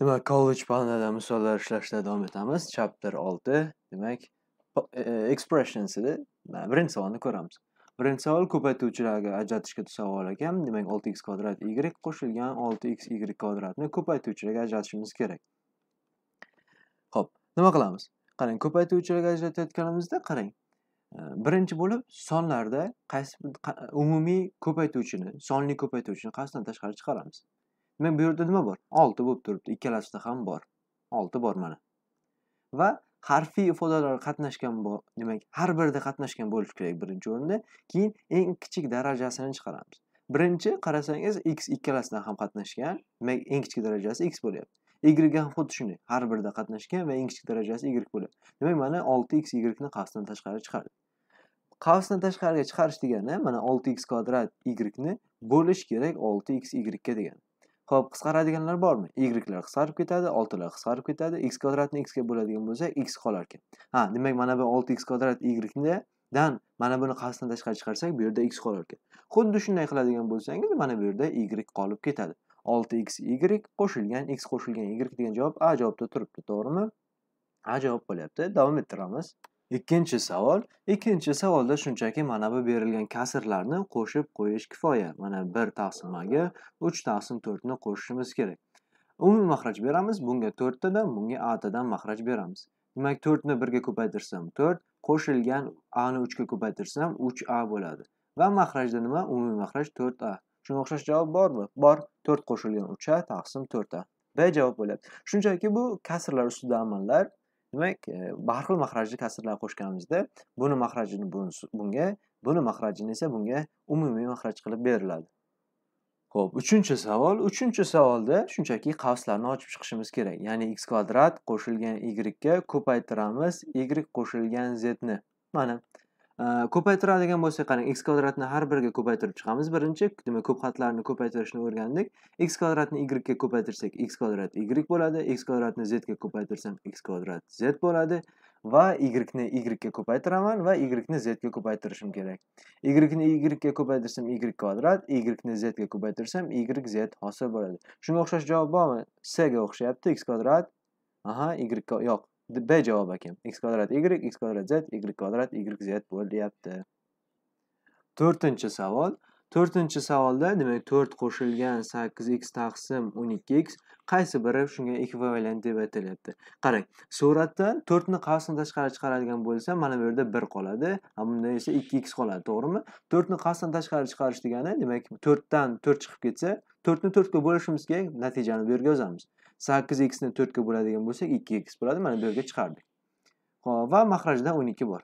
demak college panelida misollar ishlashda davom etamiz chapter 6 demak e, e, expressions edi birinchi savolni ko'ramiz birinchi savol ko'paytuvchilarga ajratishga savol ekan demak 6x kvadrat y qo'shilgan 6x y kvadratni ko'paytuvchilarga ajratishimiz kerak Xo'p, nima qilamiz qarang ko'paytuvchilarga ajratayotganimizda qarang e, birinchi bo'lib sonlarda qaysi umumiy ko'paytuvchini sonli ko'paytuvchini qaysidan tashqari chiqaramiz demak bu yerda nima bor 6 bo'lib turibdi ikkalasida ham bor 6 bor mana va harfiy ifodalar qatnashgan demak har birida qatnashgan bo'lish kerak birinchi o'rinda keyin eng kichik darajasini chiqaramiz birinchi qarasangiz x ikkalasidan ham qatnashgan demak eng kichik darajasi x bo'lyapti y ham xuddi shunday har birida qatnashgan va eng kichik darajasi y bo'lyapti demak mana 6 x ni qavsdan tashqari chiqardi qavsdan tashqariga chiqarish degani mana 6 x kvadrat y ni bo'lish kerak 6 x y ga degani Xo'p, qisqaradiganlar bormi? Y'lar qisqarib ketadi, 6 lar qisqarib ketadi. x kvadratni x ga bo'ladigan bo'lsa, x qolar ekan. Ha, demak mana bu 6x kvadrat ygrikni dan mana buni qasdan tashqari chiqarsak, bu yerda x qolar ekan. Xuddi shunday qiladigan bo'lsangiz, mana bu yerda y qolib ketadi. 6x y qo'shilgan x qo'shilgan y degan javob A javobda turibdi, to'g'rimi? A javob bo'lyapti. Davom ettiramiz. Ikkinchi savol. Ikkinchi savolda shunchaki mana bu berilgan kasrlarni qo'shib qo'yish kifoya. Mana 1 taqsimaga 3 taqsim 4 ni qo'shishimiz kerak. Umumiy mahraj beramiz. Bunga 4 bunga a mahraj beramiz. Demak, 4 ni 1 ga ko'paytirsam 4, qo'shilgan a ni 3 ga ko'paytirsam 3a bo'ladi. Va mahrajda nima? Umumiy mahraj 4a. Shunga o'xshash javob bormi? Bor. 4 qo'shilgan 3a taqsim 4a. B javob bo'lyapti. Shunchaki bu kasrlar ustida amallar demak har e, xil mahrajli kasrlar qo'shganimizda buni mahrajini bunga buni mahrajini esa bunga umumiy mahraj qilib beriladi ho'p uchinchi savol uchinchi savolda shunchaki qavslarni ochib chiqishimiz kerak ya'ni x kvadrat qo'shilgan y ga ko'paytiramiz y qo'shilgan z ni mana Э, ko'paytiradigan bo'lsak qarang x kvadratni har biriga ko'paytirib chiqamiz birinchi demak ko'p xatlarni ko'paytirishni o'rgandik x kvadratni y ga ko'paytirsak x kvadrat y bo'ladi x kvadratni z ga ko'paytirsam x kvadrat z bo'ladi va y ni y ga ko'paytiraman va y ni z ga ko'paytirishim kerak y ni y ga ko'paytirsam y kvadrat y ni z ga ko'paytirsam y z hosil bo'ladi shunga o'xshash javob bormi s ga o'xshayapti x kvadrat aha y yo'q b javob ekan x kvadrat y x kvadrat z y kvadrat y z bo'lyapti to'rtinchi savol to'rtinchi savolda demak to'rt qo'shilgan sakkiz x taqsim o'n ikki x qaysi biri shunga ekvivalent deb aytilyapti qarang 4 to'rtni qasdan tashqari chiqaradigan bo'lsa mana bu yerda bir qoladi a bunda esa ikki x qoladi to'g'rimi to'rtni qavsdan tashqari chiqarish degani demak to'rtdan to'rt chiqib ketsa to'rtni to'rtga bo'lishimiz kerak natijani bu yerga yozamiz sakkiz xni to'rtga bo'ladigan bo'lsak ikki x bo'ladi mana bu yerga chiqardik ho'p va mahrajda o'n ikki bor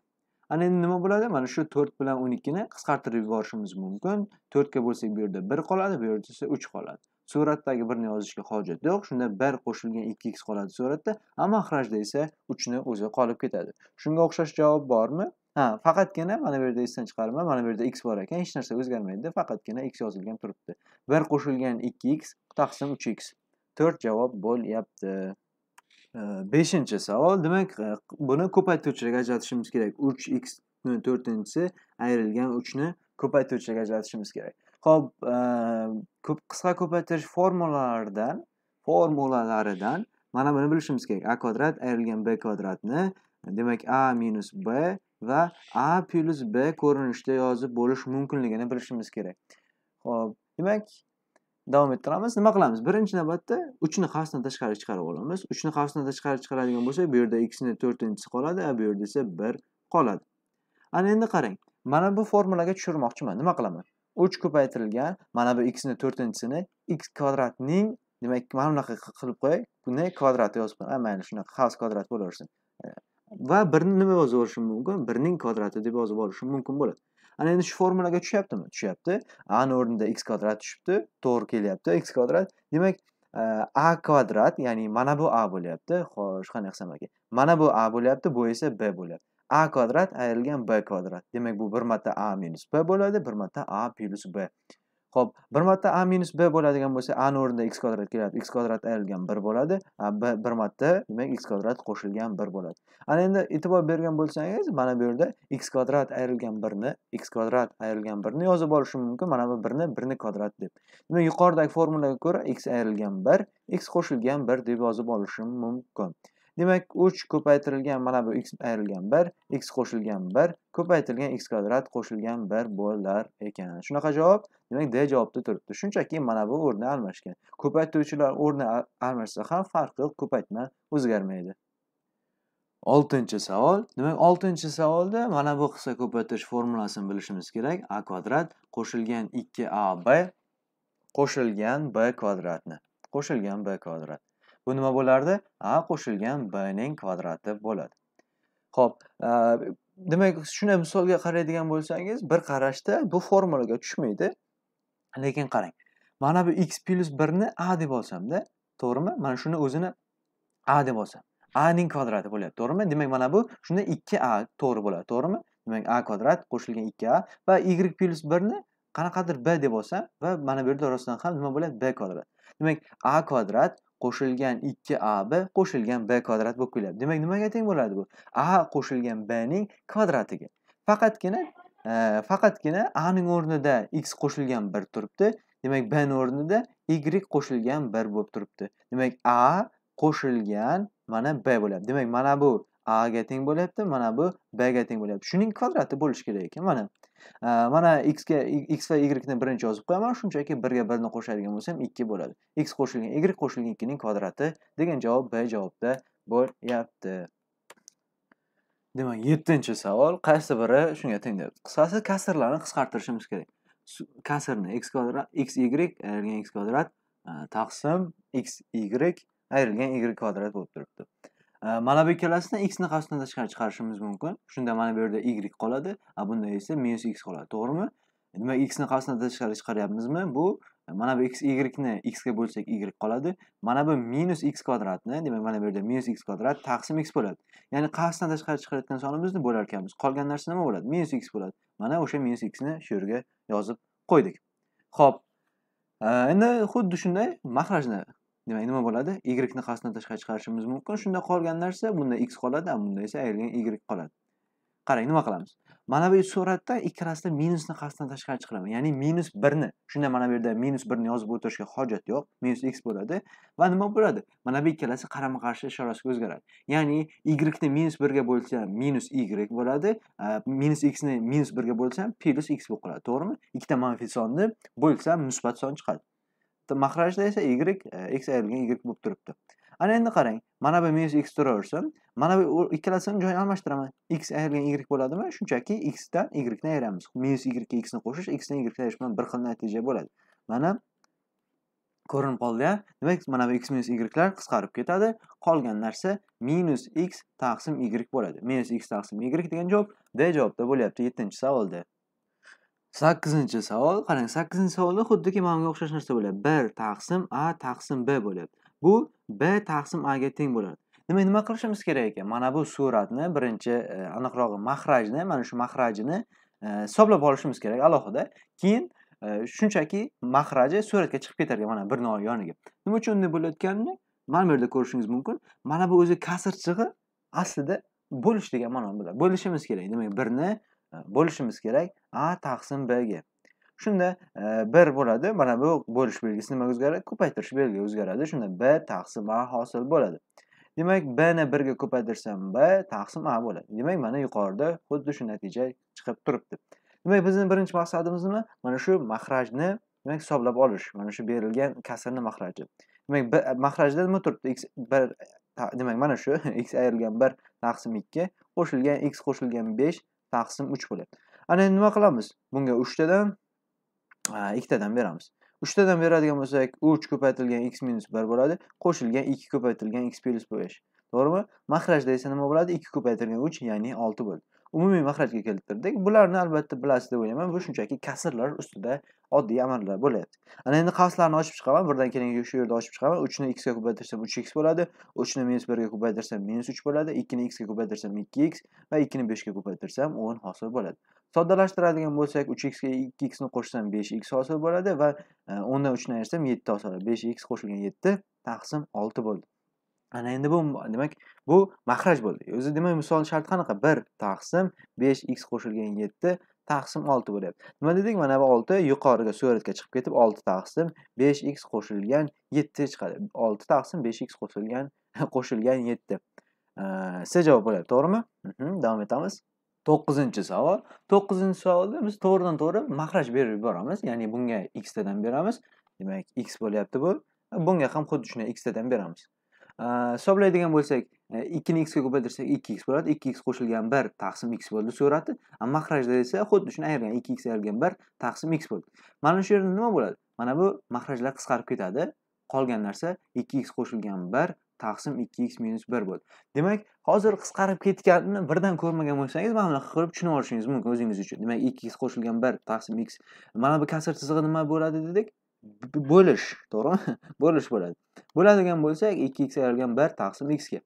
ana endi nima bo'ladi mana shu to'rt bilan o'n ikkini qisqartirib yuborishimiz mumkin to'rtga bo'lsak bu yerda bir qoladi bu yerda esa uch qoladi suratdagi birni yozishga hojat yo'q shunda bir qo'shilgan ikki x qoladi suratda a mahrajda esa uchni o'zi qolib ketadi shunga o'xshash javob bormi ha faqatgina mana bu yerda esdan chiqarma mana bu yerda x bor ekan hech narsa o'zgarmaydi faqatgina x yozilgan turibdi bir qo'shilgan ikki x taqsim uch x to'rt javob bo'lyapti beshinchi savol demak buni ko'paytiruvchilarga ajratishimiz kerak uch x to'rtinchisi ayrilgan uchni ko'paytiruvchilarga ajratishimiz kerak ho'p ko'p qisqa ko'paytirish formulalaridan formulalaridan mana buni bilishimiz kerak a kvadrat ayrilgan b kvadratni demak a minus b va a plyus b ko'rinishida yozib bo'lish mumkinligini bilishimiz kerak ho'p demak davom ettiramiz nima qilamiz birinchi navbatda uchni xavfsdan tashqariga chiqarib olamiz uchni xavfsdan tashqari chiqaradigan bo'lsak bu yerda ikkisini to'rtinchisi qoladi a bu yerda esa bir qoladi ana endi qarang mana bu formulaga tushirmoqchiman nima qilaman uch ko'paytirilgan mana bu xni to'rtinchisini x kvadratning demak mana bunaqa qilib qo'yay buni kvadrati yozibman mayli shunaqa xavs kvadrat bo'laversin va birni nima yozib olishim mumkin birning kvadrati deb yozib olishim mumkin bo'ladi ana endi shu formulaga tushyaptimi tushyapti ani o'rnida x kvadrat tushibdi to'g'ri kelyapti x kvadrat demak e, a kvadrat ya'ni mana bu a bo'lyapti xo'sh qanday qilsam ekan mana bu a bo'lyapti bu esa b bo'lyapti a kvadrat ayrilgan b kvadrat demak bu bir marta a minus b bo'ladi bir marta a plus b Xo'p, bir marta a minus b bo'ladigan bo'lsa, a ning o'rnida x kvadrat keladi. x kvadrat ayrilgan 1 bo'ladi. a b bir marta, demak x kvadrat qo'shilgan 1 bo'ladi. Ana endi e'tibor bergan bo'lsangiz, mana bu yerda x kvadrat ayrilgan 1 ni, x kvadrat ayrilgan 1 ni yozib olishim mumkin. Mana bu 1 ni 1 ni kvadrat deb. Demak, yuqoridagi formulaga ko'ra x ayrilgan 1, x qo'shilgan 1 deb yozib olishim mumkin. demak 3 ko'paytirilgan mana bu x ayrilgan 1, x qo'shilgan 1, ko'paytirilgan x kvadrat qo'shilgan 1 bo'lar ekan shunaqa javob demak d javobda turibdi shunchaki mana bu o'rni almashgan ko'paytiruvchilar o'rni almashsa ham farqi yo'q ko'paytma o'zgarmaydi 6 savol demak 6 savolda mana bu hissa ko'paytirish formulasini bilishimiz kerak a kvadrat qo'shilgan 2 ab qo'shilgan b kvadratni qo'shilgan b kvadrat bu nima bo'lardi a qo'shilgan b ning kvadrati bo'ladi Xo'p, demak shunday misolga qaraydigan bo'lsangiz bir qarashda bu formulaga tushmaydi lekin qarang mana bu x 1 ni a deb olsam-da, to'g'rimi mana shuni o'zini a deb olsam a ning kvadrati bo'ladi, to'g'rimi demak mana bu shunda 2 a to'g'ri bo'ladi to'g'rimi demak a kvadrat qo'shilgan 2 a va y 1 ni qanaqadir b deb olsam va mana bu yerda rostdan ham nima bo'ladi b kvadrat demak a kvadrat qo'shilgan 2ab qo'shilgan b kvadrat bo'lib keladi. Demak, nimaga teng bo'ladi bu? a qo'shilgan b ning kvadratiga. Faqatgina e, faqatgina a ning o'rnida x qo'shilgan 1 turibdi. Demak, b ning o'rnida y qo'shilgan 1 bo'lib turibdi. Demak, a qo'shilgan mana b bo'ladi. Demak, mana bu a ga teng bo'lyapti, mana bu b ga teng bo'lyapti. Shuning kvadrati bo'lishi kerak ekan, mana. Э, mana x ga x va y ni birinchi yozib qo'yaman shunchaki birga birni qo'shadigan bo'lsam ikki bo'ladi x qo'shilgan y qo'shilgan ikkining kvadrati degan javob b javobda bo'lyapti demak yettinchi savol qaysi biri shunga teng deb qisqasi kasrlarni qisqartirishimiz kerak kasrni x kvadrat x y ayrilgan x kvadrat e, taqsim x y ayrilgan y kvadrat bo'lib turibdi Э, mana bu ikkalasini x ni qavsdan tashqari chiqarishimiz mumkin shunda mana bu yerda y qoladi a bunda esa minus x qoladi to'g'rimi demak x ni qavsdan tashqari chiqaryapmizmi bu mana bu x y ni x ga bo'lsak y qoladi mana bu minus x kvadratni demak mana bu yerda minus x kvadrat taqsim x bo'ladi ya'ni qavsdan tashqari chiqarayotgan sonimizni bo'lar ekanmiz qolgan narsa nima bo'ladi minus x bo'ladi mana o'sha minus x ni shu yerga yozib qo'ydik ho'p endi xuddi shunday maxrajni demak nima bo'ladi y ni qasddan tashqariga chiqarishimiz mumkin shunda qolgan narsa bunda x qoladi bunda esa ayrilgan y qoladi qarang nima qilamiz mana bu suratda ikkalasida minusni qasddan tashqari chiqaraman ya'ni minus birni shunda mana bu yerda minus birni yozib o'tirishga hojat yo'q minus x bo'ladi va nima bo'ladi mana bu ikkalasi qarama qarshi ishorasiga o'zgaradi ya'ni yni minus birga bo'lsam minus y bo'ladi minus xni minus birga bo'lsam plyus x bo'lib qoladi to'g'rimi ikkita manfiy sonni bo'lsam musbat son chiqadi mahrajda esa y e, x ayrilgan y bo'lib turibdi ana endi qarang mana bu minus x turaversin mana bu ikkalasini joy almashtiraman x ayrilgan y bo'ladimi shunchaki x dan y ni ayiramiz minus y ga x ni qo'shish x dan y ayirish bilan bir xil natija bo'ladi mana ko'rinib qoldi ya demak mana bu x minus ylar qisqarib ketadi qolgan narsa minus x taqsim y bo'ladi minus x taqsim y degan javob d javobda bo'lyapti yettinchi savolda sakkizinchi savol qarang sakkizinchi savolda xuddiki mana bunga o'xshash narsa bo'lyapti bir taqsim a taqsim b bo'lyapti bu b taqsim a ga teng bo'ladi demak nima qilishimiz kerak ekan mana bu suratni birinchi e, aniqrog'i mahrajni mana shu mahrajini e, hisoblab olishimiz kerak alohida keyin e, shunchaki mahraji suratga chiqib ketar ekan mana bir yoniga nima uchun unday bo'layotganini mana bu yerda ko'rishingiz mumkin mana bu o'zi kasr chig'i aslida bo'lish degan ma'no bildiradi bo'lishimiz kerak demak birni bo'lishimiz kerak a taqsim b ga shunda e, bir bo'ladi mana bu bo'lish belgisi nimaga o'zgaradi ko'paytirish belgi o'zgaradi shunda b taqsim a hosil bo'ladi demak b ni birga ko'paytirsam b taqsim a bo'ladi demak mana yuqorida xuddi shu natija chiqib turibdi demak bizni birinchi maqsadimiz nima mana shu mahrajni demak hisoblab olish mana shu berilgan kasrni mahraji demak mahrajda nima turibdi x bir demak mana shu x ayrilgan bir taqsim ikki qo'shilgan x qo'shilgan besh taqsim 3 bo'lyapti ana endi nima qilamiz bunga 3 tadan 2 tadan beramiz 3 tadan beradigan bo'lsak 3 ko'paytirilgan x minus 1 bo'ladi qo'shilgan 2 ko'paytirilgan x 5 to'g'rimi mahrajda esa nima bo'ladi 2 ko'paytirilgan 3 ya'ni 6 bo'ladi umumiy mahrajga keltirdik bularni albatta bilasiz deb o'ylayman bu shunchaki kasrlar ustida oddiy amallar bo'lyapti ana endi qavslarni ochib chiqaman birdan keyin shu yerda ochib chiqaman uchni x ga ko'paytirsam uch x bo'ladi uchni minus birga ko'paytirsam minus uch bo'ladi ikkini x ga ko'paytirsam ikki x va ikkini beshga ko'paytirsam o'n hosil bo'ladi soddalashtiradigan bo'lsak uch x ga ikki xni qo'shsam besh x hosil bo'ladi va e, o'ndan uchni ayirsam yetti hosil besh x qo'shilgan yetti taqsim olti bo'ldi ana endi bu demak bu mahraj bo'ldi o'zi demak misol shart qanaqa bir taqsim besh x qo'shilgan yetti taqsim olti bo'lyapti nima dedik mana bu olti yuqoriga suratga chiqib ketib olti taqsim besh x qo'shilgan yetti chiqadi olti taqsim besh x qo'shilgan qo'shilgan yetti c javob bo'ladi to'g'rimi mhmm, davom etamiz to'qqizinchi savol to'qqizinchi savolda biz to'g'ridan to'g'ri mahraj berib yuboramiz ya'ni bunga xtadan beramiz demak x bo'lyapti bu bunga ham xuddi shunday xtadan beramiz Э, hisoblaydigan bo'lsak ikkini x ko'paytirsak ikki x bo'ladi ikki x qo'shilgan bir taqsim x bo'ldi surati mahrajda esa xuddi shuni ayirgan ikki x ayirgan bir taqsim x bo'ldi mana shu yerda nima bo'ladi mana bu mahrajlar qisqarib ketadi qolgan narsa ikki x qo'shilgan bir taqsim ikki x minus bir bo'ldi. Demak, hozir qisqarib ketganini birdan ko'rmagan bo'lsangiz, mana bunaqa qilib tushunib olishingiz mumkin o'zingiz uchun. Demak, ikki x qo'shilgan bir taqsim x. Mana bu kasr chizig'i nima bo'ladi dedik? bo'lish to'g'rimi bo'lish bo'ladi bo'ladigan bo'lsak ikki x yaralgan bir taqsim x ga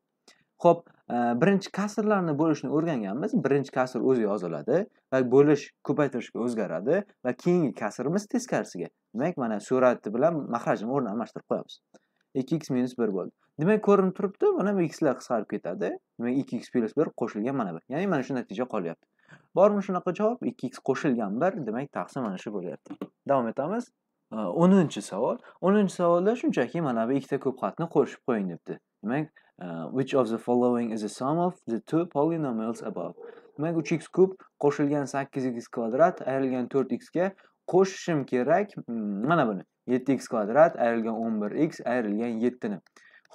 ho'p e, birinchi kasrlarni bo'lishni o'rganganmiz birinchi kasr o'zi yoziladi va bo'lish ko'paytirishga o'zgaradi va keyingi kasrimiz teskarisiga demak mana surati bilan mahrajni o'rnini almashtirib qo'yamiz ikki x minus bir bo'ldi demak ko'rinib turibdi mana bu xlar qisqarib ketadi demak ikki x plyus bir qo'shilgan mana bir ya'ni mana shu natija qolyapti bormi shunaqa javob ikki x qo'shilgan bir demak taqsim mana shu bo'lyapti davom etamiz o'ninchi savol o'ninchi savolda shunchaki mana bu ikkita ko'p xatni qo'shib qo'ying debdi demak e, which of the following is the sum of the two polynomials above demak uch x kub qo'shilgan sakkiz x kvadrat ayrilgan to'rt x ga qo'shishim kerak mana hmm, buni yetti x kvadrat ayrilgan o'n bir x ayrilgan yettini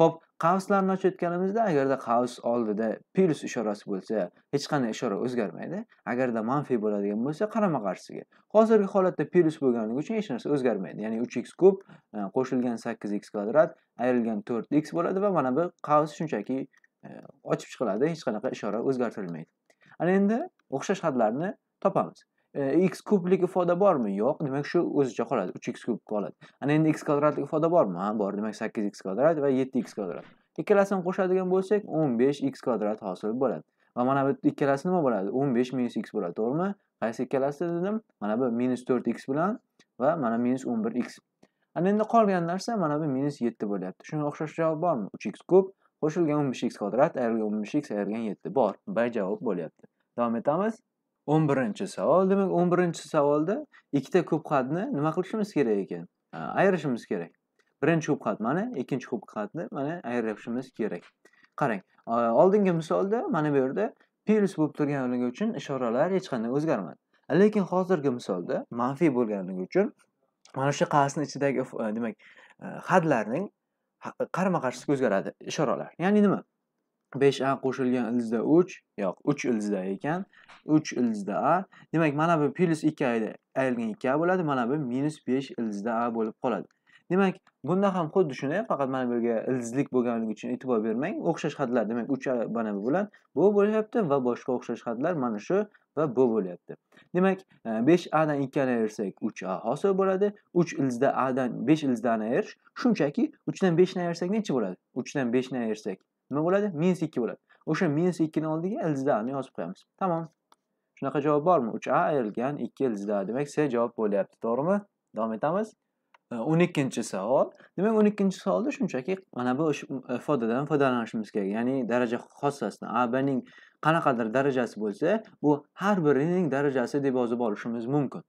ho'p qavslarni ochayotganimizda agarda qavs oldida plyus ishorasi bo'lsa hech qanday ishora o'zgarmaydi agarda manfiy bo'ladigan bo'lsa qarama qarshisiga hozirgi holatda plyus bo'lganligi uchun hech narsa o'zgarmaydi ya'ni uch x kub e, qo'shilgan sakkiz x kvadrat ayrilgan to'rt x bo'ladi va mana bu qavs shunchaki e, ochib chiqiladi hech qanaqa ishora o'zgartirilmaydi ana endi o'xshash hadlarni topamiz x kublik ifoda bormi yo'q demak shu o'zicha qoladi 3x kub qoladi ana endi x kvadratlik ifoda bormi ha bor demak 8x kvadrat va 7x kvadrat ikkalasini qo'shadigan bo'lsak 15x kvadrat hosil bo'ladi va mana bu ikkalasi nima bo'ladi 15 x bo'ladi to'g'rimi qaysi ikkalasi dedim mana bu 4x bilan va mana 11x ana endi qolgan narsa mana bu 7 bo'lyapti shunga o'xshash javob bormi 3x kub qo'shilgan 15x kvadrat ayrilgan 15x ayrilgan 7 bor b javob bo'lyapti davom etamiz o'n birinchi savol demak o'n birinchi savolda ikkita ko'p qatni nima qilishimiz kerak ekan ayirishimiz kerak birinchi ko'p qat mana ikkinchi ko'p qatni mana ayirishimiz kerak qarang oldingi misolda mana bu yerda plyus bo'lib turganligi uchun ishoralar hech qanday o'zgarmadi lekin hozirgi misolda manfiy bo'lganligi uchun mana shu qasni ichidagi demak e, hadlarning qarama qarshisiga o'zgaradi ishoralar ya'ni nima 5a qo'shilgan ildizda 3 yo'q 3 ildizda ekan 3 ildizda a demak mana bu plyus 2 ayrilgan 2a bo'ladi mana bu minus 5 ildizda a bo'lib qoladi demak bunda ham xuddi shunday faqat mana bu yerga ildizlik bo'lganligi uchun e'tibor bermang o'xshash xatlar demak 3a mana bu bilan bu bo'lyapti va boshqa o'xshash xatlar mana shu va bu bo'lyapti demak 5a e, dan 2 ni ayirsak 3a hosil bo'ladi 3 ildizda a dan 5 ildizdan ni ayirish shunchaki 3 dan 5 ni ayirsak nechi bo'ladi 3 dan 5 ni ayirsak nima bo'ladi minus ikki bo'ladi o'sha minus ikkini oldiga lzdani yozib qo'yamiz tamom shunaqa javob bormi uch a ayrilgan ikki lzda demak c javob bo'lyapti to'g'rimi davom etamiz o'n ikkinchi savol demak o'n ikkinchi savolda shunchaki mana bu ifodadan e, foydalanishimiz kerak ya'ni daraja xossasidan a bning qanaqadir darajasi bo'lsa bu har birining darajasi deb yozib olishimiz mumkin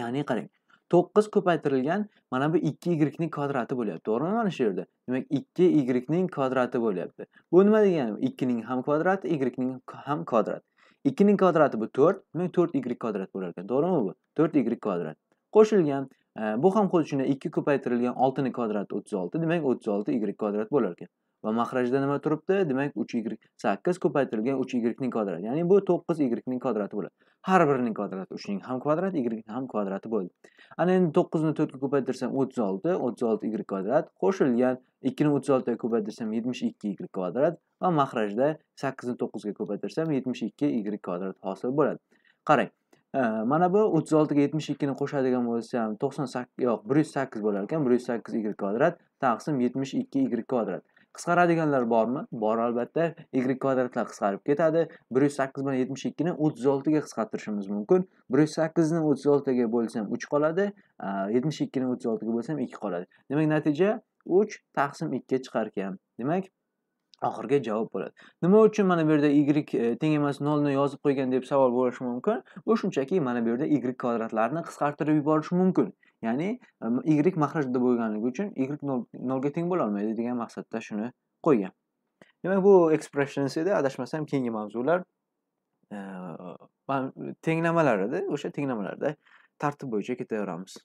ya'ni qarang 9 ko'paytirilgan mana bu 2y ning kvadrati bo'lyapti to'g'rimi mana shu yerda demak 2y ning kvadrati bo'lyapti bu nima degani 2 ning ham kvadrati y ning ham kvadrati 2 ning kvadrati bu 4 demak 4 y kvadrat bo'lar ekan to'g'rimi bu 4 y kvadrat qo'shilgan e, bu ham xuddi shunday 2 ko'paytirilgan 6 ning kvadrati 36 demak 36 y kvadrat bo'lar ekan va maxrajda nima turibdi demak uch y sakkiz ko'paytirilgan uch yning kvadrati ya'ni bu to'qqiz yning kvadrati bo'ladi har birining kvadrati uchning ham kvadrati yning ham kvadrati bo'ldi ana endi to'qqizni to'rtga ko'paytirsam o'ttiz olti o'ttiz olti y kvadrat qo'shilgan ikkini o'ttiz oltiga ko'paytirsam yetmish ikki y kvadrat va ni sakkizni to'qqizga ko'paytirsam yetmish ikki y kvadrat hosil bo'ladi qarang e, mana bu o'ttiz oltiga yetmish ikkini qo'shadigan bo'lsam to'qson sakkiz yo'q bir yuz sakkiz bo'lar ekan bir yuz sakkiz y kvadrat taqsim yetmish ikki y kvadrat qisqaradiganlar bormi bor albatta y kvadratlar qisqarib ketadi bir yuz sakkiz bilan yetmish ikkini o'ttiz oltiga qisqartirishimiz mumkin bir yuz sakkizni o'ttiz oltiga bo'lsam uch qoladi yetmish ikkini o'ttiz oltiga bo'lsam ikki qoladi demak natija uch taqsim ikkiga ekan demak oxirgi javob bo'ladi nima uchun mana bu yerda y e, teng emas nolni yozib qo'ygan deb savol bo'lishi mumkin bu shunchaki mana bu yerda y kvadratlarini qisqartirib yuborish mumkin ya'ni y mahrajda bo'lganligi uchun y nolga teng bo'lolmaydi degan maqsadda shuni qo'ygan demak bu expressions edi adashmasam keyingi mavzular e, tenglamalar edi o'sha tenglamalarda tartib bo'yicha ketaveramiz